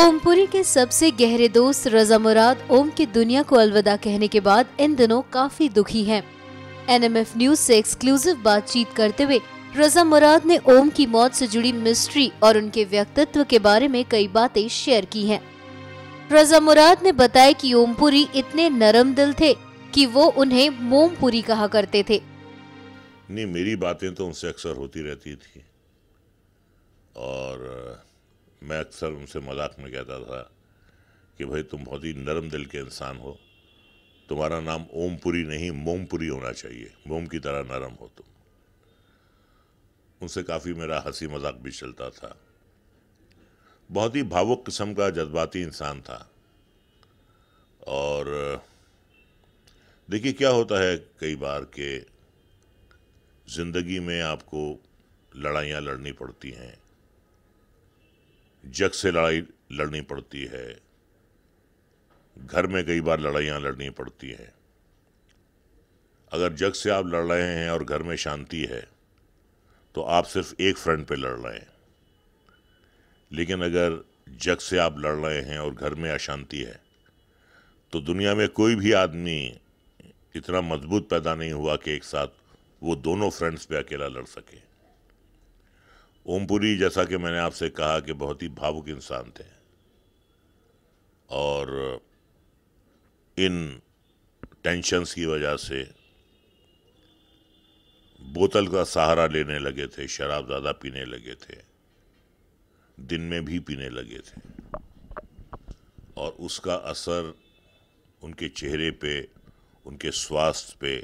ओमपुरी के सबसे गहरे दोस्त रजा मुराद ओम की दुनिया को अलविदा कहने के बाद इन दिनों काफी दुखी हैं। एनएमएफ न्यूज से एक्सक्लूसिव बातचीत करते हुए रजा मुराद ने ओम की मौत से जुड़ी मिस्ट्री और उनके व्यक्तित्व के बारे में कई बातें शेयर की हैं। रजा मुराद ने बताया कि ओमपुरी इतने नरम दिल थे कि वो उन्हें मोमपुरी कहा करते थे नहीं मेरी बातें तो उनसे अक्सर होती रहती थी और मैं अक्सर उनसे मजाक में कहता था कि भाई तुम बहुत ही नरम दिल के इंसान हो तुम्हारा नाम ओमपुरी नहीं मोमपुरी होना चाहिए मोम की तरह नरम हो तुम उनसे काफ़ी मेरा हंसी मजाक भी चलता था बहुत ही भावुक किस्म का जज्बाती इंसान था और देखिए क्या होता है कई बार के ज़िंदगी में आपको लड़ाइयाँ लड़नी पड़ती हैं जग से लड़ाई लड़नी पड़ती है घर में कई बार लड़ाइयाँ लड़नी पड़ती हैं अगर जग से आप लड़ रहे हैं और घर में शांति है तो आप सिर्फ एक फ्रंट पे लड़ रहे हैं लेकिन अगर जग से आप लड़ रहे हैं और घर में अशांति है तो दुनिया में कोई भी आदमी इतना मजबूत पैदा नहीं हुआ कि एक साथ वो दोनों फ्रेंड्स पे अकेला लड़ सके ओमपुरी जैसा कि मैंने आपसे कहा कि बहुत ही भावुक इंसान थे और इन टेंशन्स की वजह से बोतल का सहारा लेने लगे थे शराब ज़्यादा पीने लगे थे दिन में भी पीने लगे थे और उसका असर उनके चेहरे पे उनके स्वास्थ्य पे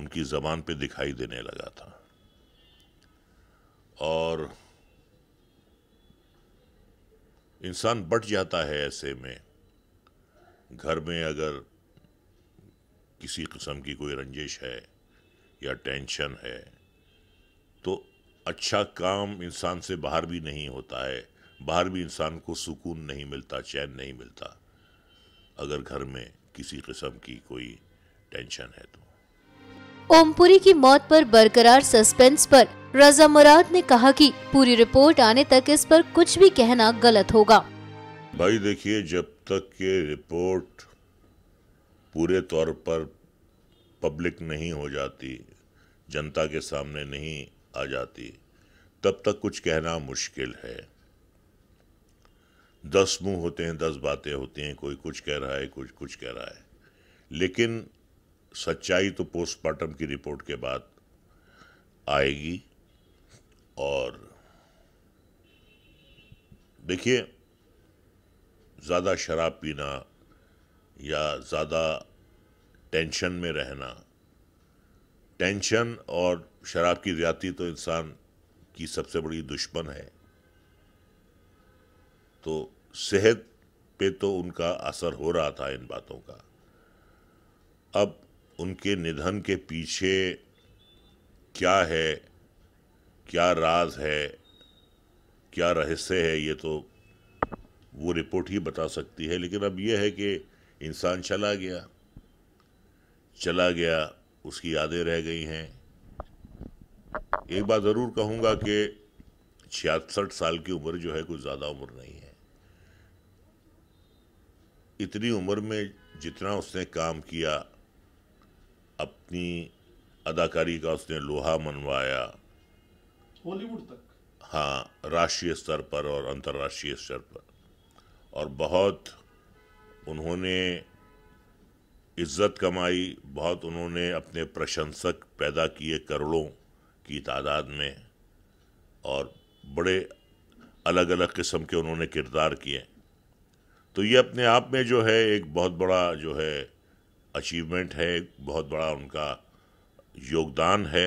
उनकी ज़बान पे दिखाई देने लगा था और इंसान बट जाता है ऐसे में घर में अगर किसी किस्म की कोई रंजिश है या टेंशन है तो अच्छा काम इंसान से बाहर भी नहीं होता है बाहर भी इंसान को सुकून नहीं मिलता चैन नहीं मिलता अगर घर में किसी किस्म की कोई टेंशन है तो ओमपुरी की मौत पर बरकरार सस्पेंस पर रजा मुराद ने कहा कि पूरी रिपोर्ट आने तक इस पर कुछ भी कहना गलत होगा भाई देखिए जब तक ये रिपोर्ट पूरे तौर पर पब्लिक नहीं हो जाती जनता के सामने नहीं आ जाती तब तक कुछ कहना मुश्किल है दस मुंह होते हैं दस बातें होती हैं कोई कुछ कह रहा है कुछ कुछ कह रहा है लेकिन सच्चाई तो पोस्टमार्टम की रिपोर्ट के बाद आएगी और देखिए ज़्यादा शराब पीना या ज़्यादा टेंशन में रहना टेंशन और शराब की ज्यादा तो इंसान की सबसे बड़ी दुश्मन है तो सेहत पे तो उनका असर हो रहा था इन बातों का अब उनके निधन के पीछे क्या है क्या राज है क्या रहस्य है ये तो वो रिपोर्ट ही बता सकती है लेकिन अब यह है कि इंसान चला गया चला गया उसकी यादें रह गई हैं एक बात ज़रूर कहूँगा कि छियासठ साल की उम्र जो है कुछ ज़्यादा उम्र नहीं है इतनी उम्र में जितना उसने काम किया अपनी अदाकारी का उसने लोहा मनवाया हॉलीवुड तक हाँ राष्ट्रीय स्तर पर और अंतर्राष्ट्रीय स्तर पर और बहुत उन्होंने इज्जत कमाई बहुत उन्होंने अपने प्रशंसक पैदा किए करोड़ों की तादाद में और बड़े अलग अलग किस्म के उन्होंने किरदार किए तो ये अपने आप में जो है एक बहुत बड़ा जो है अचीवमेंट है बहुत बड़ा उनका योगदान है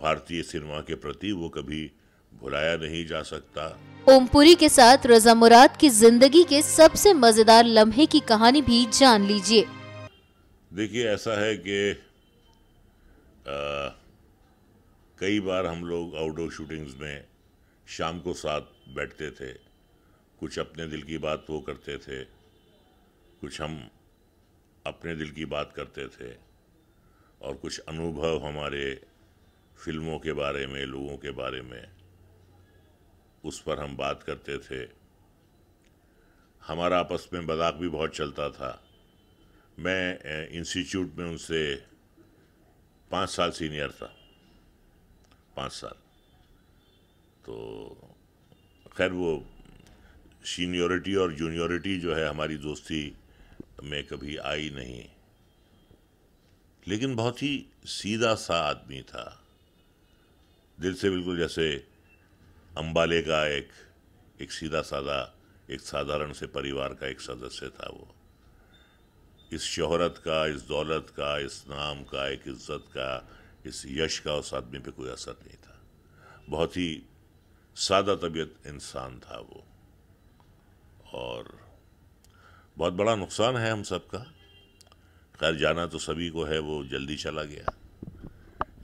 भारतीय सिनेमा के प्रति वो कभी भुलाया नहीं जा सकता ओमपुरी के साथ रजा मुराद की जिंदगी के सबसे मजेदार लम्हे की कहानी भी जान लीजिए देखिए ऐसा है कि कई बार हम लोग आउटडोर शूटिंग्स में शाम को साथ बैठते थे कुछ अपने दिल की बात वो करते थे कुछ हम अपने दिल की बात करते थे और कुछ अनुभव हमारे फिल्मों के बारे में लोगों के बारे में उस पर हम बात करते थे हमारा आपस में मजाक भी बहुत चलता था मैं इंस्टीट्यूट में उनसे पाँच साल सीनियर था पाँच साल तो खैर वो सीनियोरिटी और जूनियोरिटी जो है हमारी दोस्ती में कभी आई नहीं लेकिन बहुत ही सीधा सा आदमी था दिल से बिल्कुल जैसे अम्बाले का एक एक सीधा साधा एक साधारण से परिवार का एक सदस्य था वो इस शोहरत का इस दौलत का इस नाम का एक इज्जत का इस यश का उस आदमी पे कोई असर नहीं था बहुत ही सादा तबीयत इंसान था वो और बहुत बड़ा नुकसान है हम सबका खैर जाना तो सभी को है वो जल्दी चला गया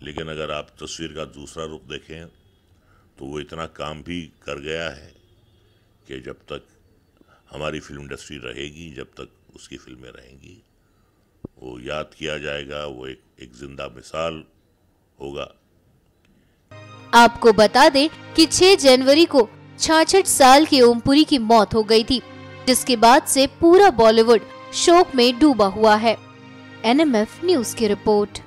लेकिन अगर आप तस्वीर का दूसरा रूप देखें तो वो इतना काम भी कर गया है कि जब तक हमारी फिल्म इंडस्ट्री रहेगी जब तक उसकी फिल्में रहेंगी वो याद किया जाएगा वो एक एक जिंदा मिसाल होगा आपको बता दें कि 6 जनवरी को छाछठ साल की ओमपुरी की मौत हो गई थी जिसके बाद से पूरा बॉलीवुड शोक में डूबा हुआ है एनएमएफ न्यूज की रिपोर्ट